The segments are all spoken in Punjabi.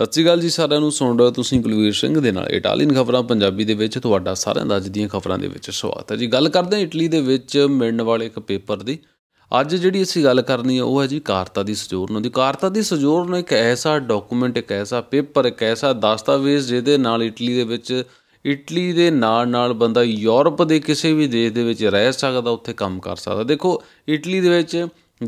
ਸਤਿ ਸ਼੍ਰੀ ਅਕਾਲ ਜੀ ਸਾਰਿਆਂ ਨੂੰ ਸੁਣ ਰਹੇ ਤੁਸੀਂ ਕੁਲਵੀਰ ਸਿੰਘ ਦੇ ਨਾਲ ਇਟਾਲੀਅਨ ਖਬਰਾਂ ਪੰਜਾਬੀ ਦੇ ਵਿੱਚ ਤੁਹਾਡਾ ਸਾਰਿਆਂ ਦਾ ਅੱਜ ਦੀਆਂ ਖਬਰਾਂ ਦੇ ਵਿੱਚ ਸਵਾਗਤ ਹੈ ਜੀ ਗੱਲ ਕਰਦੇ ਹਾਂ ਇਟਲੀ ਦੇ ਵਿੱਚ ਮਿਲਣ ਵਾਲੇ ਇੱਕ ਪੇਪਰ ਦੀ ਅੱਜ ਜਿਹੜੀ ਅਸੀਂ ਗੱਲ ਕਰਨੀ ਹੈ ਉਹ ਹੈ ਜੀ ਕਾਰਤਾ ਦੀ ਸਜੋਰਨ ਦੀ ਕਾਰਤਾ ਦੀ ਸਜੋਰਨ ਇੱਕ ਐਸਾ ਡਾਕੂਮੈਂਟ ਇੱਕ ਐਸਾ ਪੇਪਰ ਇੱਕ ਐਸਾ ਦਸਤਾਵੇਜ਼ ਜਿਹਦੇ ਨਾਲ ਇਟਲੀ ਦੇ ਵਿੱਚ ਇਟਲੀ ਦੇ ਨਾਲ ਨਾਲ ਬੰਦਾ ਯੂਰਪ ਦੇ ਕਿਸੇ ਵੀ ਦੇਸ਼ ਦੇ ਵਿੱਚ ਰਹਿ ਸਕਦਾ ਉੱਥੇ ਕੰਮ ਕਰ ਸਕਦਾ ਦੇਖੋ ਇਟਲੀ ਦੇ ਵਿੱਚ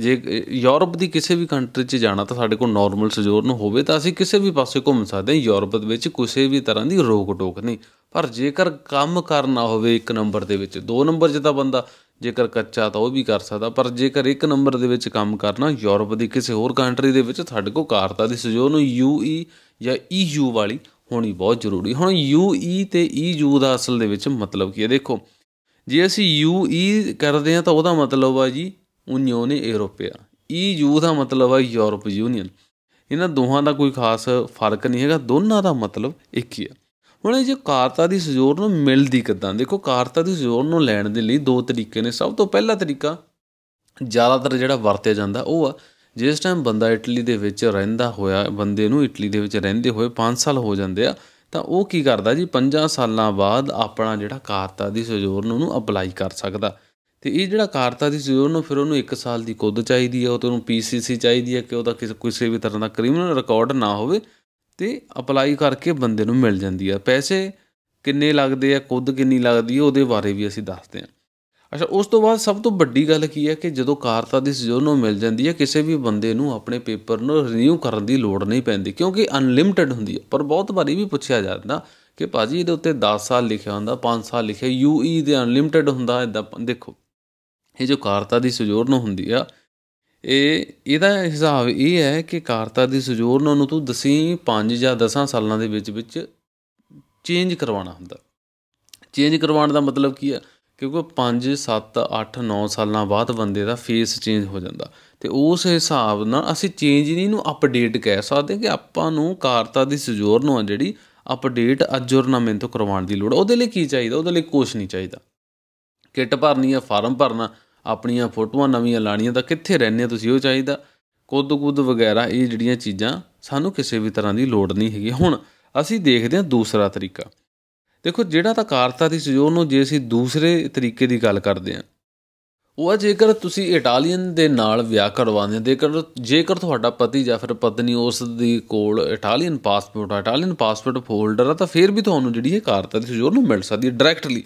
ਜੇ ਯੂਰਪ ਦੀ ਕਿਸੇ ਵੀ ਕੰਟਰੀ 'ਚ ਜਾਣਾ ਤਾਂ ਸਾਡੇ ਕੋਲ ਨਾਰਮਲ ਸਜੋਰਨ ਹੋਵੇ ਤਾਂ ਅਸੀਂ ਕਿਸੇ ਵੀ ਪਾਸੇ ਘੁੰਮ ਸਕਦੇ ਹਾਂ ਯੂਰਪ ਦੇ ਵਿੱਚ ਕਿਸੇ ਵੀ ਤਰ੍ਹਾਂ ਦੀ ਰੋਕ ਟੋਕ ਨਹੀਂ ਪਰ ਜੇਕਰ ਕੰਮ ਕਰਨਾ ਹੋਵੇ ਇੱਕ ਨੰਬਰ ਦੇ ਵਿੱਚ ਦੋ ਨੰਬਰ 'ਚ ਤਾਂ ਬੰਦਾ ਜੇਕਰ ਕੱਚਾ ਤਾਂ ਉਹ ਵੀ ਕਰ ਸਕਦਾ ਪਰ ਜੇਕਰ ਇੱਕ ਨੰਬਰ ਦੇ ਵਿੱਚ ਕੰਮ ਕਰਨਾ ਯੂਰਪ ਦੀ ਕਿਸੇ ਹੋਰ ਕੰਟਰੀ ਦੇ ਵਿੱਚ ਸਾਡੇ ਕੋਲ ਕਾਰਤਾ ਦੀ ਸਜੋਰਨ ਯੂਈ e ਜਾਂ ਈਯੂ e ਵਾਲੀ ਹੋਣੀ ਬਹੁਤ ਜ਼ਰੂਰੀ ਹੁਣ ਯੂਈ e ਤੇ ਈਯੂ ਦਾ ਅਸਲ ਦੇ ਵਿੱਚ ਮਤਲਬ ਕੀ ਹੈ ਦੇਖੋ ਜੇ ਅਸੀਂ ਯੂਈ ਕਰਦੇ ਆ ਤਾਂ ਉਹਦਾ ਮਤਲਬ ਆ ਜੀ ਯੂਨੀਅਨ ਯੂਰੋਪੀਆ ਈਯੂ ਦਾ ਮਤਲਬ ਹੈ ਯੂਰਪ ਯੂਨੀਅਨ ਇਹਨਾਂ ਦੋਹਾਂ ਦਾ ਕੋਈ ਖਾਸ ਫਰਕ ਨਹੀਂ ਹੈਗਾ ਦੋਨਾਂ ਦਾ ਮਤਲਬ ਇੱਕ ਹੀ ਹੈ ਹੁਣ ਇਹ ਜੇ ਕਾਰਤਾ ਦੀ ਸਜੋਰ ਨੂੰ ਮਿਲਦੀ ਕਿਦਾਂ ਦੇਖੋ ਕਾਰਤਾ ਦੀ ਸਜੋਰ ਨੂੰ ਲੈਣ ਦੇ ਲਈ ਦੋ ਤਰੀਕੇ ਨੇ ਸਭ ਤੋਂ ਪਹਿਲਾ ਤਰੀਕਾ ਜ਼ਿਆਦਾਤਰ ਜਿਹੜਾ ਵਰਤਿਆ ਜਾਂਦਾ ਉਹ ਆ ਜਿਸ ਟਾਈਮ ਬੰਦਾ ਇਟਲੀ ਦੇ ਵਿੱਚ ਰਹਿੰਦਾ ਹੋਇਆ ਬੰਦੇ ਨੂੰ ਇਟਲੀ ਦੇ ਵਿੱਚ ਰਹਿੰਦੇ ਹੋਏ 5 ਸਾਲ ਹੋ ਜਾਂਦੇ ਆ ਤਾਂ ਉਹ ਕੀ ਕਰਦਾ ਜੀ 5 ਸਾਲਾਂ ਬਾਅਦ ਆਪਣਾ ਜਿਹੜਾ ਕਾਰਤਾ ਦੀ ਸਜ਼ੋਰ ਨੂੰ ਅਪਲਾਈ ਕਰ ਸਕਦਾ ਤੇ ਇਹ ਜਿਹੜਾ ਕਾਰਤਾ ਦੀ ਸੀ ਉਹਨੂੰ ਫਿਰ ਉਹਨੂੰ 1 ਸਾਲ ਦੀ ਕੁੱਦ ਚਾਹੀਦੀ ਹੈ ਉਹ ਤੇ ਉਹਨੂੰ ਪੀਸੀਸੀ ਚਾਹੀਦੀ ਹੈ ਕਿ ਉਹਦਾ ਕਿਸੇ ਕਿਸੇ ਵੀ ਤਰ੍ਹਾਂ ਦਾ ਕ੍ਰਿਮੀਨਲ ਰਿਕਾਰਡ ਨਾ ਹੋਵੇ ਤੇ ਅਪਲਾਈ ਕਰਕੇ ਬੰਦੇ ਨੂੰ ਮਿਲ ਜਾਂਦੀ ਆ ਪੈਸੇ ਕਿੰਨੇ ਲੱਗਦੇ ਆ ਕੁੱਦ ਕਿੰਨੀ ਲੱਗਦੀ ਆ ਉਹਦੇ ਬਾਰੇ ਵੀ ਅਸੀਂ ਦੱਸਦੇ ਆ ਅੱਛਾ ਉਸ ਤੋਂ ਬਾਅਦ ਸਭ ਤੋਂ ਵੱਡੀ ਗੱਲ ਕੀ ਹੈ ਕਿ ਜਦੋਂ ਕਾਰਤਾ ਦੀ ਸੀ ਨੂੰ ਮਿਲ ਜਾਂਦੀ ਹੈ ਕਿਸੇ ਵੀ ਬੰਦੇ ਨੂੰ ਆਪਣੇ ਪੇਪਰ ਨੂੰ ਰੀਨਿਊ ਕਰਨ ਦੀ ਲੋੜ ਨਹੀਂ ਪੈਂਦੀ ਕਿਉਂਕਿ ਅਨਲਿਮਿਟਿਡ ਹੁੰਦੀ ਆ ਪਰ ਬਹੁਤ ਵਾਰੀ ਵੀ ਪੁੱਛਿਆ ਜਾਂਦਾ ਕਿ ਭਾਜੀ ਇਹਦੇ ਉੱਤੇ 10 ਸਾਲ ਲਿਖਿਆ ਹੁੰਦਾ 5 ਸਾਲ ਲਿਖਿਆ ਯੂਈ e ਦੇ ਅਨਲਿਮਿਟਿਡ ਹੁੰਦਾ ਇਦਾਂ ਦੇਖੋ ਇਹ ਜੋ ਕਾਰਤਾ ਦੀ ਸੁਜੋਰਨ ਹੁੰਦੀ ਆ ਇਹ ਇਹਦਾ ਹਿਸਾਬ ਇਹ ਹੈ ਕਿ ਕਾਰਤਾ ਦੀ ਸੁਜੋਰਨ ਨੂੰ ਤੂੰ ਦਸੀ 5 ਜਾਂ 10 ਸਾਲਾਂ ਦੇ ਵਿੱਚ ਵਿੱਚ ਚੇਂਜ ਕਰਵਾਉਣਾ ਹੁੰਦਾ ਚੇਂਜ ਕਰਵਾਉਣ ਦਾ ਮਤਲਬ ਕੀ ਆ ਕਿਉਂਕਿ 5 7 8 9 ਸਾਲਾਂ ਬਾਅਦ ਬੰਦੇ ਦਾ ਫੇਸ ਚੇਂਜ ਹੋ ਜਾਂਦਾ ਤੇ ਉਸ ਹਿਸਾਬ ਨਾਲ ਅਸੀਂ ਚੇਂਜ ਨਹੀਂ ਨੂੰ ਅਪਡੇਟ ਕਹਿ ਸਕਦੇ ਕਿ ਆਪਾਂ ਨੂੰ ਕਾਰਤਾ ਦੀ ਸੁਜੋਰਨ ਨੂੰ ਜਿਹੜੀ ਅਪਡੇਟ ਅਜੁਰਨਾਮੈਂਟ ਤੋਂ ਕਰਵਾਉਣ ਦੀ ਲੋੜ ਉਹਦੇ ਲਈ ਕੀ ਚਾਹੀਦਾ ਉਹਦੇ ਲਈ ਕੁਝ ਨਹੀਂ ਚਾਹੀਦਾ ਕਿੱਟ ਭਰਨੀ ਆ ਫਾਰਮ ਭਰਨਾ ਆਪਣੀਆਂ ਫੋਟੋਆਂ ਨਵੀਆਂ ਲਾਣੀਆਂ ਦਾ ਕਿੱਥੇ ਰਹਿੰਦੇ ਤੁਸੀਂ ਉਹ ਚਾਹੀਦਾ ਕੁੱਦ-ਕੁੱਦ ਵਗੈਰਾ ਇਹ ਜਿਹੜੀਆਂ ਚੀਜ਼ਾਂ ਸਾਨੂੰ ਕਿਸੇ ਵੀ ਤਰ੍ਹਾਂ ਦੀ ਲੋੜ ਨਹੀਂ ਹੈਗੀ ਹੁਣ ਅਸੀਂ ਦੇਖਦੇ ਹਾਂ ਦੂਸਰਾ ਤਰੀਕਾ ਦੇਖੋ ਜਿਹੜਾ ਤਾਂ ਕਾਰਤਾ ਦੀ ਸਜੋਰ ਨੂੰ ਜੇ ਅਸੀਂ ਦੂਸਰੇ ਤਰੀਕੇ ਦੀ ਗੱਲ ਕਰਦੇ ਹਾਂ ਉਹ ਆ ਜੇਕਰ ਤੁਸੀਂ ਇਟਾਲੀਅਨ ਦੇ ਨਾਲ ਵਿਆਹ ਕਰਵਾਉਂਦੇ ਹੋ ਦੇਖੋ ਜੇਕਰ ਤੁਹਾਡਾ ਪਤੀ ਜਾਂ ਫਿਰ ਪਤਨੀ ਉਸ ਦੀ ਕੋਲ ਇਟਾਲੀਅਨ ਪਾਸਪੋਰਟ ਹੈ ਇਟਾਲੀਅਨ ਪਾਸਪੋਰਟ ਫੋਲਡਰ ਹੈ ਤਾਂ ਫਿਰ ਵੀ ਤੁਹਾਨੂੰ ਜਿਹੜੀ ਇਹ ਕਾਰਤਾ ਦੀ ਸਜੋਰ ਨੂੰ ਮਿਲ ਸਕਦੀ ਹੈ ਡਾਇਰੈਕਟਲੀ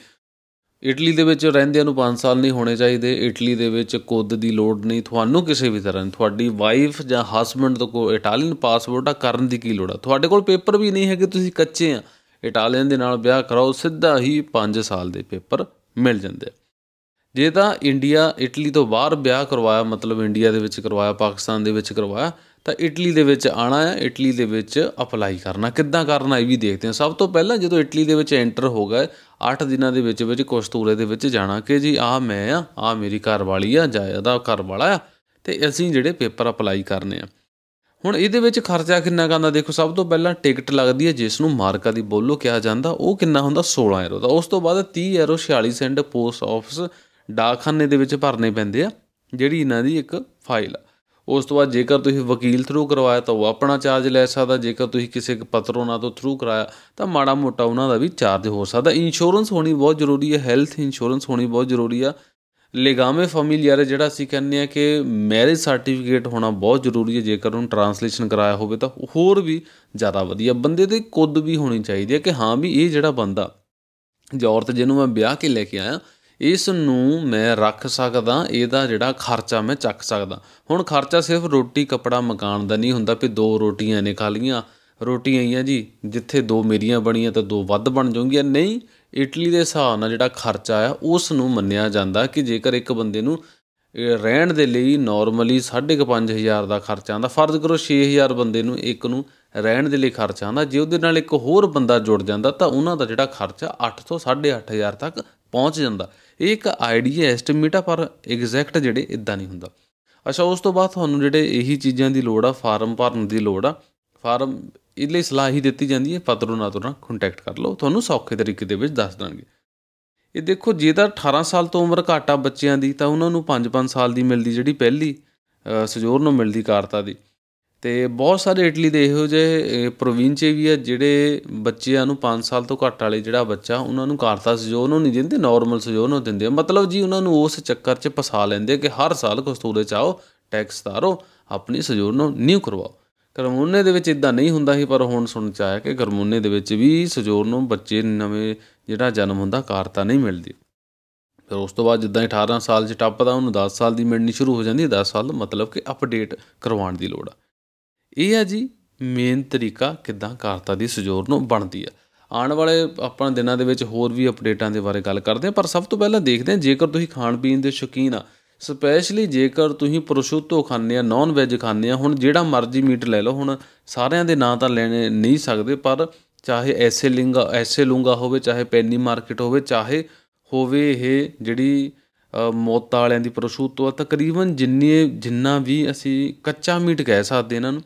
ਇਟਲੀ ਦੇ ਵਿੱਚ ਰਹਿੰਦਿਆਂ ਨੂੰ 5 ਸਾਲ ਨਹੀਂ ਹੋਣੇ ਚਾਹੀਦੇ ਇਟਲੀ ਦੇ ਵਿੱਚ ਕੁੱਦ ਦੀ ਲੋੜ ਨਹੀਂ ਤੁਹਾਨੂੰ ਕਿਸੇ ਵੀ ਤਰ੍ਹਾਂ ਤੁਹਾਡੀ ਵਾਈਫ ਜਾਂ ਹਸਬੰਡ ਤੋਂ ਕੋ ਇਟਾਲੀਅਨ ਪਾਸਪੋਰਟ ਆ ਕਰਨ ਦੀ ਕੀ ਲੋੜ ਆ ਤੁਹਾਡੇ ਕੋਲ ਪੇਪਰ ਵੀ ਨਹੀਂ ਹੈ ਕਿ ਤੁਸੀਂ ਕੱਚੇ ਆ ਇਟਾਲੀਅਨ ਦੇ ਨਾਲ ਵਿਆਹ ਕਰਾਓ ਸਿੱਧਾ ਹੀ 5 ਸਾਲ ਦੇ ਪੇਪਰ ਮਿਲ ਜਾਂਦੇ ਜੇ ਤਾਂ ਇੰਡੀਆ ਇਟਲੀ ਤੋਂ ਬਾਹਰ ਵਿਆਹ ਕਰਵਾਇਆ ਮਤਲਬ ਇੰਡੀਆ ਦੇ ਵਿੱਚ ਕਰਵਾਇਆ ਪਾਕਿਸਤਾਨ ਦੇ ਵਿੱਚ ਕਰਵਾਇਆ ਤਾਂ ਇਟਲੀ ਦੇ ਵਿੱਚ ਆਣਾ ਹੈ ਇਟਲੀ ਦੇ ਵਿੱਚ ਅਪਲਾਈ ਕਰਨਾ ਕਿੱਦਾਂ ਕਰਨਾ ਇਹ ਵੀ ਦੇਖਦੇ ਹਾਂ ਸਭ ਤੋਂ ਪਹਿਲਾਂ ਜਦੋਂ ਇਟਲੀ ਦੇ ਵਿੱਚ ਐਂਟਰ ਹੋ ਗਏ 8 ਦਿਨਾਂ ਦੇ ਵਿੱਚ ਵਿੱਚ ਕੋਸਤੂਰੇ ਦੇ ਵਿੱਚ ਜਾਣਾ ਕਿ ਜੀ ਆ ਮੈਂ ਆ ਆ ਮੇਰੀ ਘਰ ਵਾਲੀ ਆ ਜਾਂ ਇਹਦਾ ਘਰ ਵਾਲਾ ਆ ਤੇ ਅਸੀਂ ਜਿਹੜੇ ਪੇਪਰ ਅਪਲਾਈ ਕਰਨੇ ਆ ਹੁਣ ਇਹਦੇ ਵਿੱਚ ਖਰਚਾ ਕਿੰਨਾ ਕਹਿੰਦਾ ਦੇਖੋ ਸਭ ਤੋਂ ਪਹਿਲਾਂ ਟਿਕਟ ਲੱਗਦੀ ਹੈ ਜਿਸ ਨੂੰ ਮਾਰਕਾ ਦੀ ਬੋਲੋ ਕਿਹਾ ਜਾਂਦਾ ਉਹ ਕਿੰਨਾ ਹੁੰਦਾ 16 ਯੂਰੋ ਦਾ ਉਸ ਤੋਂ ਬਾਅਦ 30 ਯੂਰੋ 46 ਸੈਂਟ ਪੋਸਟ ਆਫਿਸ ਡਾਕਖਾਨੇ ਦੇ ਵਿੱਚ ਭਰਨੇ ਪੈਂਦੇ ਆ ਜਿਹੜੀ ਇਹਨਾਂ ਦੀ ਇੱਕ ਫਾਈਲ ਆ ਉਸ ਤੋਂ ਬਾਅਦ ਜੇਕਰ ਤੁਸੀਂ ਵਕੀਲ ਥਰੂ ਕਰਵਾਇਆ ਤਾਂ ਉਹ ਆਪਣਾ ਚਾਰਜ ਲੈ ਸਕਦਾ ਜੇਕਰ ਤੁਸੀਂ ਕਿਸੇ ਪਤਰੋਨਾ ਤੋਂ ਥਰੂ ਕਰਾਇਆ ਤਾਂ ਮਾੜਾ ਮੋਟਾ ਉਹਨਾਂ ਦਾ ਵੀ ਚਾਰਜ ਹੋ ਸਕਦਾ ਇੰਸ਼ੋਰੈਂਸ ਹੋਣੀ ਬਹੁਤ ਜ਼ਰੂਰੀ ਹੈ ਹੈਲਥ ਇੰਸ਼ੋਰੈਂਸ ਹੋਣੀ ਬਹੁਤ ਜ਼ਰੂਰੀ ਆ ਲੇਗਾਮੇ ਫੈਮਿਲੀਅਰ ਜਿਹੜਾ ਅਸੀਂ ਕਹਿੰਦੇ ਆ ਕਿ ਮੈਰਿਜ ਸਰਟੀਫਿਕੇਟ ਹੋਣਾ ਬਹੁਤ ਜ਼ਰੂਰੀ ਹੈ ਜੇਕਰ ਉਹਨੂੰ ਟ੍ਰਾਂਸਲੇਸ਼ਨ ਕਰਾਇਆ ਹੋਵੇ ਤਾਂ ਹੋਰ ਵੀ ਜ਼ਿਆਦਾ ਵਧੀਆ ਬੰਦੇ ਦੇ ਕੁੱਦ ਵੀ ਹੋਣੀ ਚਾਹੀਦੀ ਹੈ ਕਿ ਹਾਂ ਵੀ ਇਹ ਜਿਹੜਾ ਬੰਦਾ ਜੋ ਔਰਤ ਜਿਹਨੂੰ ਮੈਂ ਵਿਆਹ ਕੇ ਲੈ ਕੇ ਆਇਆ ਇਸ ਨੂੰ ਮੈਂ ਰੱਖ ਸਕਦਾ ਇਹਦਾ ਜਿਹੜਾ ਖਰਚਾ ਮੈਂ ਚੱਕ ਸਕਦਾ ਹੁਣ ਖਰਚਾ ਸਿਰਫ ਰੋਟੀ ਕਪੜਾ ਮਕਾਨ ਦਾ ਨਹੀਂ ਹੁੰਦਾ ਵੀ ਦੋ ਰੋਟੀਆਂ ਨੇ ਖਾ ਲੀਆਂ ਰੋਟੀਆਂ ਹੀ ਆ ਜੀ ਜਿੱਥੇ ਦੋ ਮੇਰੀਆਂ ਬਣੀਆਂ ਤਾਂ ਦੋ ਵੱਧ ਬਣ ਜਾਣਗੀਆਂ ਨਹੀਂ ਇਟਲੀ ਦੇ ਹਿਸਾਬ ਨਾਲ ਜਿਹੜਾ ਖਰਚਾ ਆ ਉਸ ਨੂੰ ਮੰਨਿਆ ਜਾਂਦਾ ਕਿ ਜੇਕਰ ਇੱਕ ਬੰਦੇ ਨੂੰ ਰਹਿਣ ਦੇ ਲਈ ਨਾਰਮਲੀ 5500 ਦਾ ਖਰਚਾ ਆਂਦਾ ਫਰਜ਼ ਕਰੋ 6000 ਬੰਦੇ ਨੂੰ ਇੱਕ ਨੂੰ ਰਹਿਣ ਦੇ ਲਈ ਖਰਚਾ ਆਂਦਾ ਜੇ ਉਹਦੇ ਨਾਲ ਇੱਕ ਹੋਰ ਬੰਦਾ ਜੁੜ ਜਾਂਦਾ ਤਾਂ ਉਹਨਾਂ ਦਾ ਜਿਹੜਾ ਖਰਚਾ 8 ਤੋਂ 8500 ਤੱਕ ਪਹੁੰਚ ਜਾਂਦਾ ਇਹ ਇੱਕ ਆਈਡੀਆ ਐਸਟੀਮੇਟ ਆ ਪਰ ਐਗਜ਼ੈਕਟ ਜਿਹੜੇ ਇਦਾਂ ਨਹੀਂ ਹੁੰਦਾ ਅੱਛਾ ਉਸ ਤੋਂ ਬਾਅਦ ਤੁਹਾਨੂੰ ਜਿਹੜੇ ਇਹੀ ਚੀਜ਼ਾਂ ਦੀ ਲੋੜ ਆ ਫਾਰਮ ਭਰਨ ਦੀ ਲੋੜ ਆ ਫਾਰਮ ਇਹ ਲਈ ਸਲਾਹ ਹੀ ਦਿੱਤੀ ਜਾਂਦੀ ਹੈ ਪਤਰੋ ਨਾਲ ਤੋਂ ਕੰਟੈਕਟ ਕਰ ਲਓ ਤੁਹਾਨੂੰ ਸੌਖੇ ਤਰੀਕੇ ਦੇ ਵਿੱਚ ਦੱਸ ਦਾਂਗੇ ਇਹ ਦੇਖੋ ਜੇ ਤਾਂ 18 ਸਾਲ ਤੋਂ ਉਮਰ ਘਾਟਾ ਬੱਚਿਆਂ ਦੀ ਤਾਂ ਉਹਨਾਂ ਨੂੰ 5-5 ਸਾਲ ਦੀ ਮਿਲਦੀ ਜਿਹੜੀ ਪਹਿਲੀ ਸਜੋਰ ਨੂੰ ਮਿਲਦੀ ਕਾਰਤਾ ਦੀ ਤੇ ਬਹੁਤ ਸਾਰੇ ਇਟਲੀ ਦੇ ਇਹੋ ਜਿਹੇ ਪ੍ਰੋਵਿੰਸ਼ੇ ਵੀ ਆ ਜਿਹੜੇ ਬੱਚਿਆਂ ਨੂੰ 5 ਸਾਲ ਤੋਂ ਘੱਟ ਵਾਲੇ ਜਿਹੜਾ ਬੱਚਾ ਉਹਨਾਂ ਨੂੰ ਕਾਰਤਾ ਸਜੋ ਉਹਨੂੰ ਨਹੀਂ ਦਿੰਦੇ ਨਾਰਮਲ ਸਜੋ ਉਹਨੂੰ ਦਿੰਦੇ ਮਤਲਬ ਜੀ ਉਹਨਾਂ ਨੂੰ ਉਸ ਚੱਕਰ 'ਚ ਫਸਾ ਲੈਂਦੇ ਕਿ ਹਰ ਸਾਲ ਕਸਤੂਰੇ ਚਾਓ ਟੈਕਸ ਤਾਰੋ ਆਪਣੀ ਸਜੋ ਨੂੰ ਨਿਊ ਕਰਵਾਓ ਗਰਮੋਨੇ ਦੇ ਵਿੱਚ ਇਦਾਂ ਨਹੀਂ ਹੁੰਦਾ ਸੀ ਪਰ ਹੁਣ ਸੁਣ ਚ ਆਇਆ ਕਿ ਗਰਮੋਨੇ ਦੇ ਵਿੱਚ ਵੀ ਸਜੋ ਨੂੰ ਬੱਚੇ ਨਵੇਂ ਜਿਹੜਾ ਜਨਮ ਹੁੰਦਾ ਕਾਰਤਾ ਨਹੀਂ ਮਿਲਦੀ ਫਿਰ ਉਸ ਤੋਂ ਬਾਅਦ ਜਿੱਦਾਂ 18 ਸਾਲ ਚ ਟੱਪਦਾ ਉਹਨੂੰ 10 ਸਾਲ ਦੀ ਮਿਲਣੀ ਸ਼ੁਰੂ ਹੋ ਜਾਂਦੀ ਹੈ 10 ਸਾਲ ਮਤਲਬ ਕਿ ਅਪਡੇਟ ਕਰਵਾਉਣ ਦੀ ਲੋੜ ਆ ਇਹ ਆ ਜੀ ਮੇਨ ਤਰੀਕਾ ਕਿਦਾਂ ਕਾਰਤਾ ਦੀ ਸਜੋਰ ਨੂੰ ਬਣਦੀ ਆ ਆਉਣ ਵਾਲੇ ਆਪਾਂ ਦਿਨਾਂ ਦੇ ਵਿੱਚ ਹੋਰ ਵੀ ਅਪਡੇਟਾਂ ਦੇ ਬਾਰੇ ਗੱਲ ਕਰਦੇ ਆ ਪਰ ਸਭ ਤੋਂ ਪਹਿਲਾਂ ਦੇਖਦੇ ਆ ਜੇਕਰ ਤੁਸੀਂ ਖਾਣ ਪੀਣ ਦੇ ਸ਼ੌਕੀਨ ਆ ਸਪੈਸ਼ਲੀ ਜੇਕਰ ਤੁਸੀਂ ਪ੍ਰੋਸ਼ੂਤੋ ਖਾਂਦੇ ਆ ਨਾਨ ਵੈਜ ਖਾਂਦੇ ਆ ਹੁਣ ਜਿਹੜਾ ਮਰਜ਼ੀ ਮੀਟ ਲੈ ਲਓ ਹੁਣ ਸਾਰਿਆਂ ਦੇ ਨਾਂ ਤਾਂ ਲੈਣੇ ਨਹੀਂ ਸਕਦੇ ਪਰ ਚਾਹੇ ਐਸੇ ਲਿੰਗਾ ਐਸੇ ਲੂੰਗਾ ਹੋਵੇ ਚਾਹੇ ਪੈਨੀ ਮਾਰਕੀਟ ਹੋਵੇ ਚਾਹੇ ਹੋਵੇ ਇਹ ਜਿਹੜੀ ਮੋਤਾ ਵਾਲਿਆਂ ਦੀ ਆ ਤਕਰੀਬਨ ਜਿੰਨੇ ਜਿੰਨਾ ਵੀ ਅਸੀਂ ਕੱਚਾ ਮੀਟ ਕਹਿ ਸਕਦੇ ਇਹਨਾਂ ਨੂੰ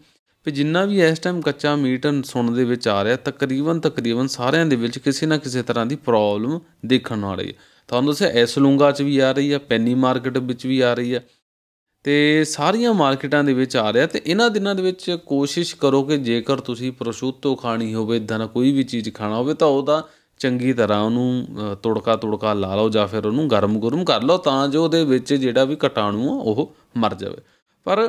ਵੀ ਜਿੰਨਾ ਵੀ ਇਸ ਟਾਈਮ ਕੱਚਾ ਮੀਟ ਸੁਣ ਦੇ ਵਿੱਚ ਆ ਰਿਹਾ ਤਕਰੀਬਨ ਤਕਰੀਬਨ ਸਾਰਿਆਂ ਦੇ ਵਿੱਚ ਕਿਸੇ ਨਾ ਕਿਸੇ ਤਰ੍ਹਾਂ ਦੀ ਪ੍ਰੋਬਲਮ ਦੇਖਣ ਆ ਰਹੀ ਹੈ ਤੁਹਾਨੂੰ ਦੱਸਿਆ ਲੂੰਗਾ 'ਚ ਵੀ ਆ ਰਹੀ ਹੈ ਪੈਨੀ ਮਾਰਕੀਟ ਵਿੱਚ ਵੀ ਆ ਰਹੀ ਹੈ ਤੇ ਸਾਰੀਆਂ ਮਾਰਕੀਟਾਂ ਦੇ ਵਿੱਚ ਆ ਰਿਹਾ ਤੇ ਇਹਨਾਂ ਦਿਨਾਂ ਦੇ ਵਿੱਚ ਕੋਸ਼ਿਸ਼ ਕਰੋ ਕਿ ਜੇਕਰ ਤੁਸੀਂ ਪ੍ਰਸ਼ੂਤੋ ਖਾਣੀ ਹੋਵੇ ਦਨ ਕੋਈ ਵੀ ਚੀਜ਼ ਖਾਣਾ ਹੋਵੇ ਤਾਂ ਉਹਦਾ ਚੰਗੀ ਤਰ੍ਹਾਂ ਉਹਨੂੰ ਤੁੜਕਾ ਤੁੜਕਾ ਲਾ ਲਓ ਜਾਂ ਫਿਰ ਉਹਨੂੰ ਗਰਮ-ਗਰਮ ਕਰ ਲਓ ਤਾਂ ਜੋ ਉਹਦੇ ਵਿੱਚ ਜਿਹੜਾ ਵੀ ਕਟਾਣੂ ਆ ਉਹ ਮਰ ਜਾਵੇ ਪਰ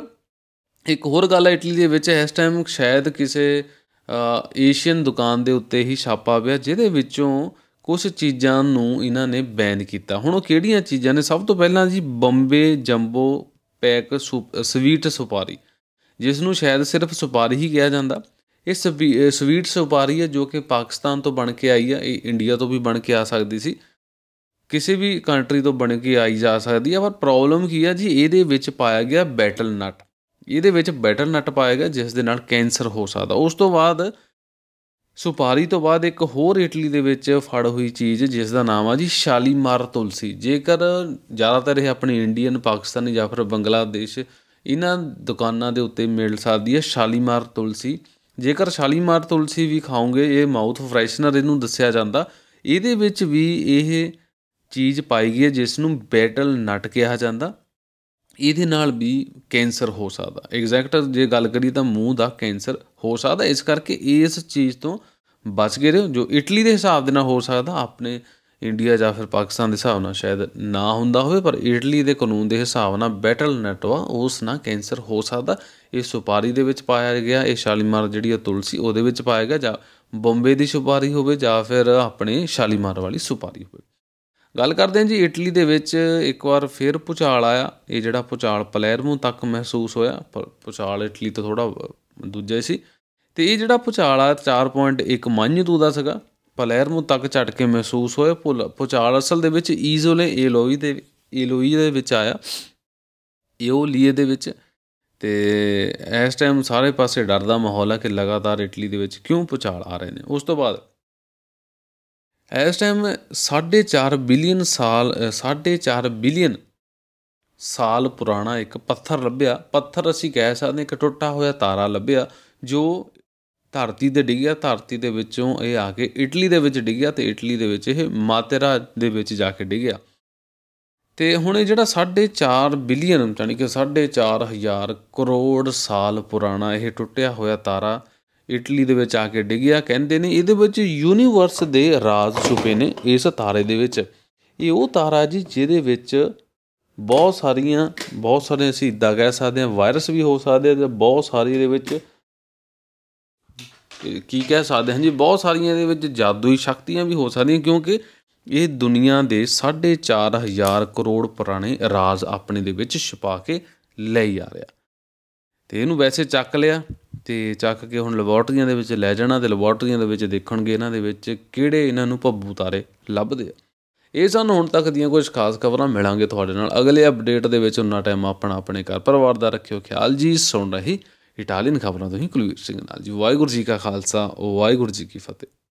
ਇੱਕ ਹੋਰ ਗੱਲ ਹੈ ਇਟਲੀ ਦੇ ਵਿੱਚ ਇਸ ਟਾਈਮ ਸ਼ਾਇਦ ਕਿਸੇ ਏਸ਼ੀਅਨ ਦੁਕਾਨ ਦੇ ਉੱਤੇ ਹੀ ਛਾਪਾ ਪਿਆ ਜਿਹਦੇ ਵਿੱਚੋਂ ਕੁਝ ਚੀਜ਼ਾਂ ਨੂੰ ਇਹਨਾਂ ਨੇ ਬੈਨ ਕੀਤਾ ਹੁਣ ਉਹ ਕਿਹੜੀਆਂ ਚੀਜ਼ਾਂ ਨੇ ਸਭ ਤੋਂ ਪਹਿਲਾਂ ਜੀ ਬੰਬੇ ਜੰਬੋ ਪੈਕ ਸਵੀਟ ਸੁਪਾਰੀ ਜਿਸ ਨੂੰ ਸ਼ਾਇਦ ਸਿਰਫ ਸੁਪਾਰੀ ਹੀ ਕਿਹਾ ਜਾਂਦਾ ਇਹ ਸਵੀਟ ਸੁਪਾਰੀ ਹੈ ਜੋ ਕਿ ਪਾਕਿਸਤਾਨ ਤੋਂ ਬਣ ਕੇ ਆਈ ਹੈ ਇਹ ਇੰਡੀਆ ਤੋਂ ਵੀ ਬਣ ਕੇ ਆ ਸਕਦੀ ਸੀ ਕਿਸੇ ਵੀ ਕੰਟਰੀ ਤੋਂ ਬਣ ਕੇ ਆਈ ਜਾ ਸਕਦੀ ਹੈ ਪਰ ਪ੍ਰੋਬਲਮ ਕੀ ਹੈ ਜੀ ਇਹਦੇ ਵਿੱਚ ਪਾਇਆ ਗਿਆ ਬੈਟਲ ਨਟ ਇਹਦੇ ਵਿੱਚ ਬੈਟਲ ਨਟ ਪਾਏਗਾ ਜਿਸ ਦੇ ਨਾਲ ਕੈਂਸਰ ਹੋ ਸਕਦਾ ਉਸ ਤੋਂ ਬਾਅਦ ਸੁਪਾਰੀ ਤੋਂ ਬਾਅਦ ਇੱਕ ਹੋਰ ਇਟਲੀ ਦੇ ਵਿੱਚ ਫੜ ਹੋਈ ਚੀਜ਼ ਜਿਸ ਦਾ ਨਾਮ ਆ ਜੀ ਸ਼ਾਲੀਮਾਰ ਤੁਲਸੀ ਜੇਕਰ ਜ਼ਿਆਦਾਤਰ ਇਹ ਆਪਣੀ ਇੰਡੀਅਨ ਪਾਕਿਸਤਾਨੀ ਜਾਂ ਫਿਰ ਬੰਗਲਾਦੇਸ਼ ਇਹਨਾਂ ਦੁਕਾਨਾਂ ਦੇ ਉੱਤੇ ਮਿਲ ਸਕਦੀ ਹੈ ਸ਼ਾਲੀਮਾਰ ਤੁਲਸੀ ਜੇਕਰ ਸ਼ਾਲੀਮਾਰ ਤੁਲਸੀ ਵੀ ਖਾਓਗੇ ਇਹ ਮਾਊਥ ਫਰੈਸ਼ਨਰ ਇਹਨੂੰ ਦੱਸਿਆ ਜਾਂਦਾ ਇਹਦੇ ਵਿੱਚ ਵੀ ਇਹ ਚੀਜ਼ ਪਾਈ ਗਈ ਹੈ ਜਿਸ ਨੂੰ ਬੈਟਲ ਨਟ ਕਿਹਾ ਜਾਂਦਾ ਇਹਦੇ ਨਾਲ ਵੀ ਕੈਂਸਰ ਹੋ ਸਕਦਾ ਐਗਜ਼ੈਕਟ ਜੇ ਗੱਲ ਕਰੀ ਤਾਂ ਮੂੰਹ ਦਾ ਕੈਂਸਰ ਹੋ ਸਕਦਾ ਇਸ ਕਰਕੇ ਇਸ ਚੀਜ਼ ਤੋਂ ਬਚ ਗਏ ਰਹੋ ਜੋ ਇਟਲੀ ਦੇ ਹਿਸਾਬ ਦੇ ਨਾਲ ਹੋ ਸਕਦਾ ਆਪਣੇ ਇੰਡੀਆ ਜਾਂ ਫਿਰ ਪਾਕਿਸਤਾਨ ਦੇ ਹਿਸਾਬ ਨਾਲ ਸ਼ਾਇਦ ਨਾ ਹੁੰਦਾ ਹੋਵੇ ਪਰ ਇਟਲੀ ਦੇ ਕਾਨੂੰਨ ਦੇ ਹਿਸਾਬ ਨਾਲ ਬੈਟਲ ਨਟਵਾ ਉਸ ਨਾਲ ਕੈਂਸਰ ਹੋ ਸਕਦਾ ਇਹ ਸੁਪਾਰੀ ਦੇ ਵਿੱਚ ਪਾਇਆ ਗਿਆ ਇਹ ਸ਼ਾਲੀਮਾਰ ਜਿਹੜੀ ਆ ਤੁਲਸੀ ਉਹਦੇ ਵਿੱਚ ਪਾਇਆ ਗਿਆ ਜਾਂ ਬੰਬੇ ਦੀ ਸੁਪਾਰੀ ਹੋਵੇ ਜਾਂ ਫਿਰ ਆਪਣੇ ਸ਼ਾਲੀਮਾਰ ਵਾਲੀ ਸੁਪਾਰੀ ਹੋਵੇ ਗੱਲ ਕਰਦੇ ਹਾਂ ਜੀ ਇਟਲੀ ਦੇ ਵਿੱਚ ਇੱਕ ਵਾਰ ਫੇਰ ਪੁਚਾਲ ਆਇਆ ਇਹ ਜਿਹੜਾ ਪੁਚਾਲ ਪਲੇਰਮੋ ਤੱਕ ਮਹਿਸੂਸ ਹੋਇਆ ਪੁਚਾਲ ਇਟਲੀ ਤੋਂ ਥੋੜਾ ਦੂਜਾ ਸੀ ਤੇ ਇਹ ਜਿਹੜਾ ਪੁਚਾਲ ਆ 4.1 ਤੂ ਦਾ ਸੀਗਾ ਪਲੇਰਮੋ ਤੱਕ ਕੇ ਮਹਿਸੂਸ ਹੋਇਆ ਪੁਚਾਲ ਅਸਲ ਦੇ ਵਿੱਚ ਈਜ਼ੋਲੇ ਏਲੋਈ ਦੇ ਏਲੋਈ ਦੇ ਵਿੱਚ ਆਇਆ ਲੀਏ ਦੇ ਵਿੱਚ ਤੇ ਇਸ ਟਾਈਮ ਸਾਰੇ ਪਾਸੇ ਡਰ ਦਾ ਮਾਹੌਲ ਆ ਕਿ ਲਗਾਤਾਰ ਇਟਲੀ ਦੇ ਵਿੱਚ ਕਿਉਂ ਪੁਚਾਲ ਆ ਰਹੇ ਨੇ ਉਸ ਤੋਂ ਬਾਅਦ ਇਸ ਟਾਈਮ 4.5 ਬਿਲੀਅਨ ਸਾਲ 4.5 ਬਿਲੀਅਨ ਸਾਲ ਪੁਰਾਣਾ ਇੱਕ ਪੱਥਰ ਲੱਭਿਆ ਪੱਥਰ ਅਸੀਂ ਕਹਿ ਸਕਦੇ ਇੱਕ ਟੁੱਟਾ ਹੋਇਆ ਤਾਰਾ ਲੱਭਿਆ ਜੋ ਧਰਤੀ ਦੇ ਡਿੱਗਿਆ ਧਰਤੀ ਦੇ ਵਿੱਚੋਂ ਇਹ ਆ ਕੇ ਇਟਲੀ ਦੇ ਵਿੱਚ ਡਿੱਗਿਆ ਤੇ ਇਟਲੀ ਦੇ ਵਿੱਚ ਇਹ ਮਾਤੇਰਾ ਦੇ ਵਿੱਚ ਜਾ ਕੇ ਡਿੱਗਿਆ ਤੇ ਹੁਣ ਇਹ ਜਿਹੜਾ 4.5 ਬਿਲੀਅਨ ਯਾਨੀ ਕਿ 4.5 ਹਜ਼ਾਰ ਕਰੋੜ ਸਾਲ ਪੁਰਾਣਾ ਇਹ ਟੁੱਟਿਆ ਹੋਇਆ ਤਾਰਾ ਇਟਲੀ ਦੇ ਵਿੱਚ ਆ ਕੇ ਡਿੱਗਿਆ ਕਹਿੰਦੇ ਨੇ ਇਹਦੇ ਵਿੱਚ ਯੂਨੀਵਰਸ ਦੇ ਰਾਜ਼ ਛੁਪੇ ਨੇ ਇਸ ਤਾਰੇ ਦੇ ਵਿੱਚ ਇਹ ਉਹ ਤਾਰਾ ਜੀ ਜਿਹਦੇ ਵਿੱਚ ਬਹੁਤ ਸਾਰੀਆਂ ਬਹੁਤ ਸਾਰੇ ਅਸੀਂ ਇਦਾਂ ਕਹਿ ਸਕਦੇ ਹਾਂ ਵਾਇਰਸ ਵੀ ਹੋ ਸਕਦੇ ਆ ਤੇ ਬਹੁਤ ਸਾਰੀ ਦੇ ਵਿੱਚ ਕੀ ਕਹਿ ਸਕਦੇ ਹਾਂ ਜੀ ਬਹੁਤ ਸਾਰੀਆਂ ਦੇ ਵਿੱਚ ਜਾਦੂਈ ਸ਼ਕਤੀਆਂ ਵੀ ਹੋ ਸਕਦੀਆਂ ਕਿਉਂਕਿ ਇਹ ਦੁਨੀਆ ਦੇ 4.5000 ਕਰੋੜ ਪੁਰਾਣੇ ਰਾਜ਼ ਆਪਣੇ ਦੇ ਵਿੱਚ ਛੁਪਾ ਕੇ ਲੈ ਆ ਰਿਹਾ ਤੇ ਇਹਨੂੰ ਵੈਸੇ ਚੱਕ ਲਿਆ ਤੇ ਚੱਕ ਕੇ ਹੁਣ ਲੈਬੋਰਟਰੀਆਂ ਦੇ ਵਿੱਚ ਲੈ ਜਾਣਾ ਤੇ ਲੈਬੋਰਟਰੀਆਂ ਦੇ ਵਿੱਚ ਦੇਖਣਗੇ ਇਹਨਾਂ ਦੇ ਵਿੱਚ ਕਿਹੜੇ ਇਹਨਾਂ ਨੂੰ ਭੱਬੂ ਤਾਰੇ ਲੱਭਦੇ ਆ ਇਹ ਸਨ ਹੁਣ ਤੱਕ ਦੀਆਂ ਕੁਝ ਖਾਸ ਖਬਰਾਂ ਮਿਲਾਂਗੇ ਤੁਹਾਡੇ ਨਾਲ ਅਗਲੇ ਅਪਡੇਟ ਦੇ ਵਿੱਚ ਉਹਨਾਂ ਟਾਈਮ ਆਪਣਾ ਆਪਣੇ ਘਰ ਪਰਿਵਾਰ ਦਾ ਰੱਖਿਓ ਖਿਆਲ ਜੀ ਸੁਣ ਰਹੀ ਇਟਾਲੀਅਨ ਖਬਰਾਂ ਤੋਂ ਹੀ ਕੁਲਵੀਰ ਸਿੰਘ ਨਾਲ ਜੀ ਵਾਹਿਗੁਰੂ ਜੀ ਕਾ ਖਾਲਸਾ ਵਾਹਿਗੁਰੂ ਜੀ ਕੀ ਫਤਿਹ